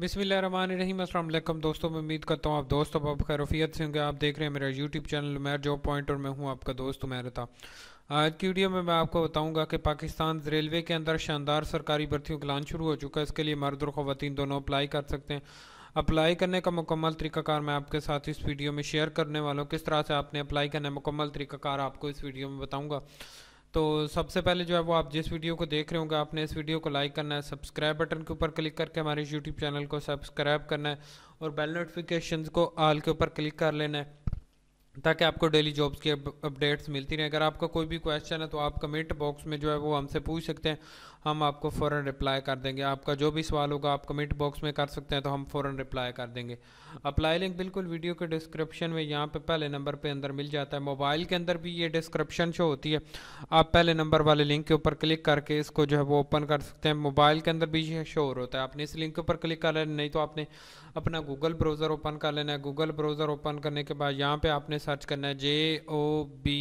बिसमीम असल दोस्तों में उम्मीद करता हूँ आप दोस्तों अब आप खैरफियत से होंगे आप देख रहे हैं मेरा यूट्यूब चैनल मैर जॉब पॉइंट और मैं हूँ आपका दोस्त मैं था आज की वीडियो में मैं आपको बताऊंगा कि पाकिस्तान रेलवे के अंदर शानदार सरकारी भर्तियों का लान शुरू हो चुका है इसके लिए मर्द और खुवान दोनों अप्लाई कर सकते हैं अप्लाई करने का मुकम्मल तरीकाकार मैं आपके साथ इस वीडियो में शेयर करने वाला हूँ किस तरह से आपने अप्लाई करना है मुकम्मल तरीकाकार आपको इस वीडियो में बताऊँगा तो सबसे पहले जो है वो आप जिस वीडियो को देख रहे होंगे आपने इस वीडियो को लाइक करना है सब्सक्राइब बटन के ऊपर क्लिक करके हमारे यूट्यूब चैनल को सब्सक्राइब करना है और बेल नोटिफिकेशन को आल के ऊपर क्लिक कर लेना है ताकि आपको डेली जॉब्स की अपडेट्स मिलती रहें अगर आपका कोई भी क्वेश्चन है तो आप कमेंट बॉक्स में जो है वो हमसे पूछ सकते हैं हम आपको फ़ौर रिप्लाई कर देंगे आपका जो भी सवाल होगा आप कमेंट बॉक्स में कर सकते हैं तो हम फ़ौर रिप्लाई कर देंगे अप्लाई लिंक बिल्कुल वीडियो के डिस्क्रिप्शन में यहाँ पे पहले नंबर पे अंदर मिल जाता है मोबाइल के अंदर भी ये डिस्क्रिप्शन शो होती है आप पहले नंबर वाले लिंक के ऊपर क्लिक करके इसको जो है वो ओपन कर सकते हैं मोबाइल के अंदर भी ये शोर होता है आपने इस लिंक के ऊपर क्लिक कर लेना नहीं तो आपने अपना गूगल ब्राउज़र ओपन कर लेना है गूगल ब्राउज़र ओपन करने के बाद यहाँ पर आपने सर्च करना है J O B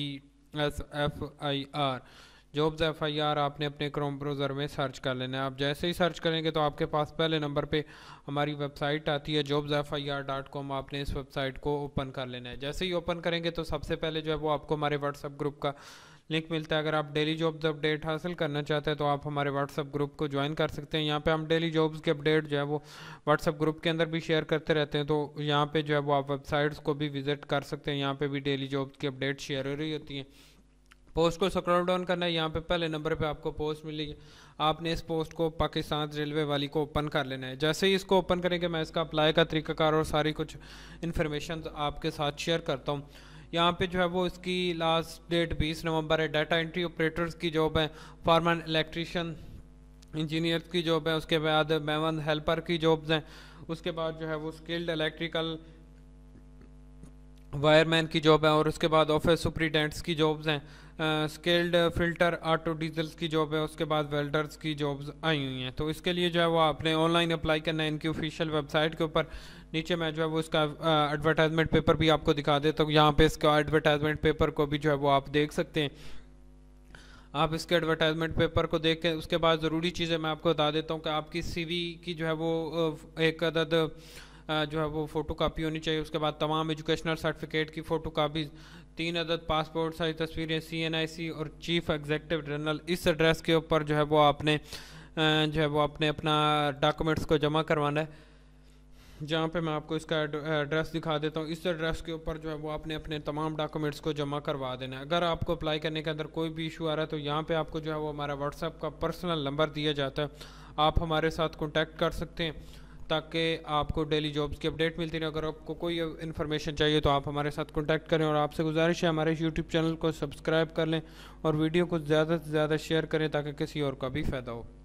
S F I R jobs F I R आपने अपने क्रोम ब्राउज़र में सर्च कर लेना है आप जैसे ही सर्च करेंगे तो आपके पास पहले नंबर पे हमारी वेबसाइट आती है jobs F I R dot com आपने इस वेबसाइट को ओपन कर लेना है जैसे ही ओपन करेंगे तो सबसे पहले जो है वो आपको हमारे व्हाट्सएप ग्रुप का लिंक मिलता है अगर आप डेली जॉब्स अपडेट हासिल करना चाहते हैं तो आप हमारे व्हाट्सअप ग्रुप को ज्वाइन कर सकते हैं यहाँ पे हम डेली जॉब्स के अपडेट जो है वो व्हाट्सअप ग्रुप के अंदर भी शेयर करते रहते हैं तो यहाँ पे जो है वो आप वेबसाइट्स को भी विजिट कर सकते हैं यहाँ पे भी डेली जॉब्स की अपडेट शेयर हो रही होती हैं पोस्ट को स्क्रॉल डाउन करना है यहाँ पे पहले नंबर पे आपको पोस्ट है आपने इस पोस्ट को पाकिस्तान रेलवे वाली को ओपन कर लेना है जैसे ही इसको ओपन करेंगे मैं इसका अप्लाई का तरीकाकार और सारी कुछ इन्फॉर्मेशन आपके साथ शेयर करता हूँ यहाँ पे जो है वो इसकी लास्ट डेट बीस नवंबर है डाटा एंट्री ऑपरेटर्स की जॉब है फार्मन इलेक्ट्रिशियन इंजीनियर की जॉब है उसके बाद मेवन हेल्पर की जॉब्स हैं उसके बाद जो है वो स्किल्ड इलेक्ट्रिकल वायरमैन की जॉब है और उसके बाद ऑफिस सुप्रीडेंट्स की जॉब्स हैं स्किल्ड फिल्टर ऑटो डीजल्स की जॉब है उसके बाद वेल्डर्स की जॉब्स आई हुई हैं तो इसके लिए जो है वो आपने ऑनलाइन अप्लाई करना है इनकी ऑफिशियल वेबसाइट के ऊपर नीचे मैं जो है वो इसका एडवर्टाइजमेंट पेपर भी आपको दिखा देता हूँ यहाँ पे इसका एडवर्टाइजमेंट पेपर को भी जो है वो आप देख सकते हैं आप इसके एडवर्टाइजमेंट पेपर को देख के उसके बाद ज़रूरी चीज़ें मैं आपको बता देता हूँ कि आपकी सी की जो है वो एक अदद जो है वो फ़ोटो कापी होनी चाहिए उसके बाद तमाम एजुकेशनल सर्टिफिकेट की फ़ोटो कापीज तीन अदद पासपोर्ट साइज तस्वीरें सी एन आई सी और चीफ एग्जेक्टिव जनरल इस एड्रेस के ऊपर जो है वो आपने जो है वो आपने अपना डॉक्यूमेंट्स को जमा करवाना है जहाँ पे मैं आपको इसका एड्रेस दिखा देता हूँ इस एड्रेस के ऊपर जो है वो आपने अपने तमाम डॉक्यूमेंट्स को जमा करवा देना है अगर आपको अप्लाई करने के अंदर कोई भी इशू आ रहा है तो यहाँ पे आपको जो है वो हमारा व्हाट्सअप का पर्सनल नंबर दिया जाता है आप हमारे साथ कॉन्टैक्ट कर सकते हैं ताकि आपको डेली जॉब्स की अपडेट मिलती रहे अगर आपको कोई इन्फॉर्मेशन चाहिए तो आप हमारे साथ कॉन्टैक्ट करें और आपसे गुजारिश है हमारे यूट्यूब चैनल को सब्सक्राइब कर लें और वीडियो को ज़्यादा से ज़्यादा शेयर करें ताकि किसी और का भी फ़ायदा हो